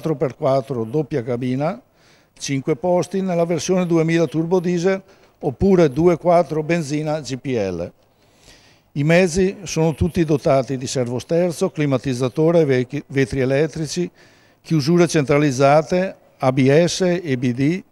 4x4 doppia cabina, 5 posti nella versione 2000 turbo diesel oppure 2.4 benzina GPL. I mezzi sono tutti dotati di servosterzo, climatizzatore, vetri elettrici, chiusure centralizzate, ABS, EBD,